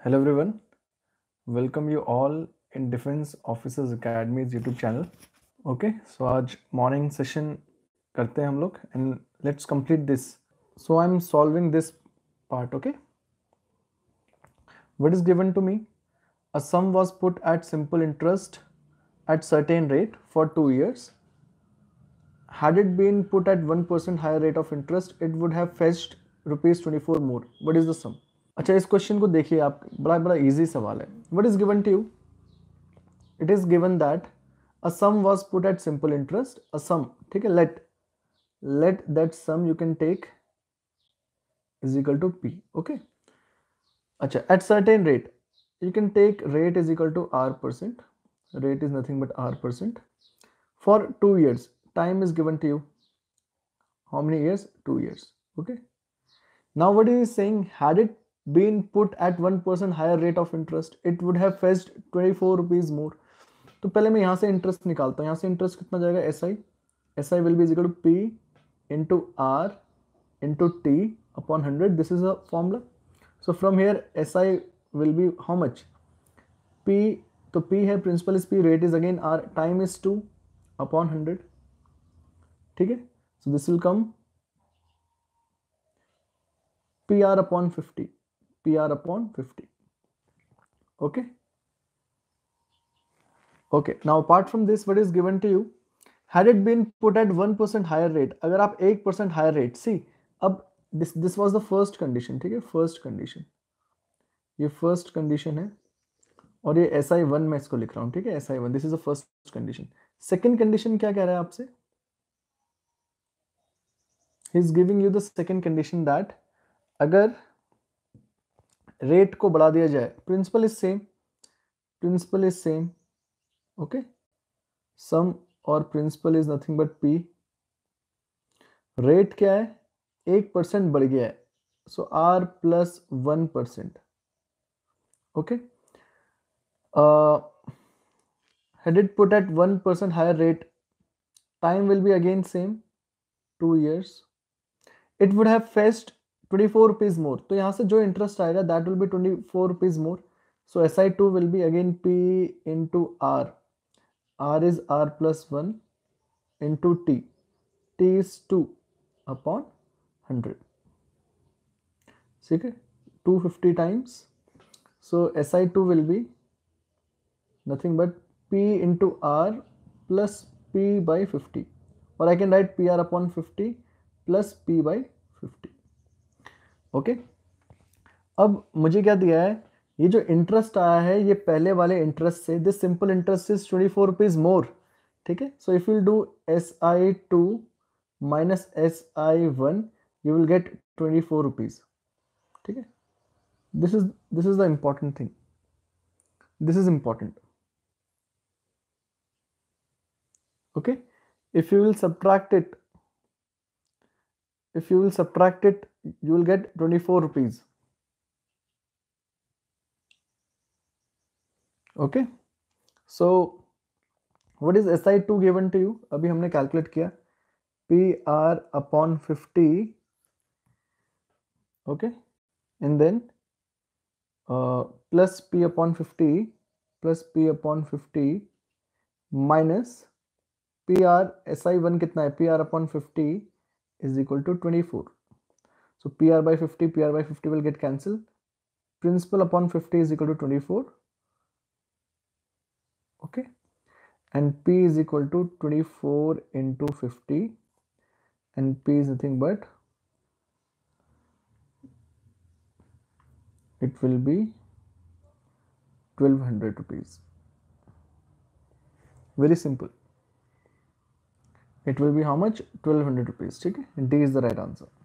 Hello everyone, welcome you all in Defense Officers Academy's YouTube channel. Okay, so today morning session karte हैं and let's complete this. So I'm solving this part. Okay, what is given to me? A sum was put at simple interest at certain rate for two years had it been put at 1% higher rate of interest it would have fetched rupees 24 more what is the sum अच्छा इस question को देखिए आप बड़ा बड़ा easy सवाल है what is given to you it is given that a sum was put at simple interest a sum ठीक है let let that sum you can take is equal to P okay अच्छा at certain rate you can take rate is equal to r percent rate is nothing but r percent for two years time is given to you how many years two years okay now what is saying had it been put at 1% higher rate of interest it would have fetched 24 rupees more तो पहले मैं यहाँ से interest निकालता हूँ यहाँ से interest कितना जाएगा S I S I will be equal to P into R into T upon hundred this is a formula so from here S I will be how much P तो P है principal is P rate is again R time is two upon hundred ठीक है so this will come P R upon fifty P R upon fifty okay okay now apart from this what is given to you had it been put at one percent higher rate अगर आप एक percent higher rate see अब this this was the first condition ठीक है first condition ये first condition है और ये एस आई वन मैं इसको लिख रहा हूँ ठीक है S I one this is the first condition second condition क्या कह रहा है आपसे is giving you the second condition that अगर रेट को बढ़ा दिया जाए principal is same principal is same okay sum और principal is nothing but P rate क्या है एक परसेंट बढ़ गया है so R plus one percent okay it put at one percent higher rate time will be again same two years it would have fetched 24 rupees more. So here the interest will that will be 24 rupees more. So SI2 will be again P into R. R is R plus 1 into T. T is 2 upon 100. See, okay? 250 times. So SI2 will be nothing but P into R plus P by 50. Or I can write PR upon 50 plus P by fifty okay अब मुझे क्या दिया है ये जो interest आया है ये पहले वाले इंटरेस्ट से this simple interest is twenty four rupees more ठीक है so if you do S I two minus S I one you will get twenty four rupees ठीक है this is this is the important thing this is important okay if you will subtract it if you will subtract it you will get 24 rupees okay so what is SI2 given to you Abhi humne calculate kiya, PR upon 50 okay and then uh, plus P upon 50 plus P upon 50 minus PR SI1 कितना है PR upon 50 is equal to 24. So PR by 50, PR by 50 will get cancelled. Principal upon 50 is equal to 24. Okay. And P is equal to 24 into 50. And P is nothing but it will be 1200 rupees. Very simple it will be how much 1200 rupees okay d is the right answer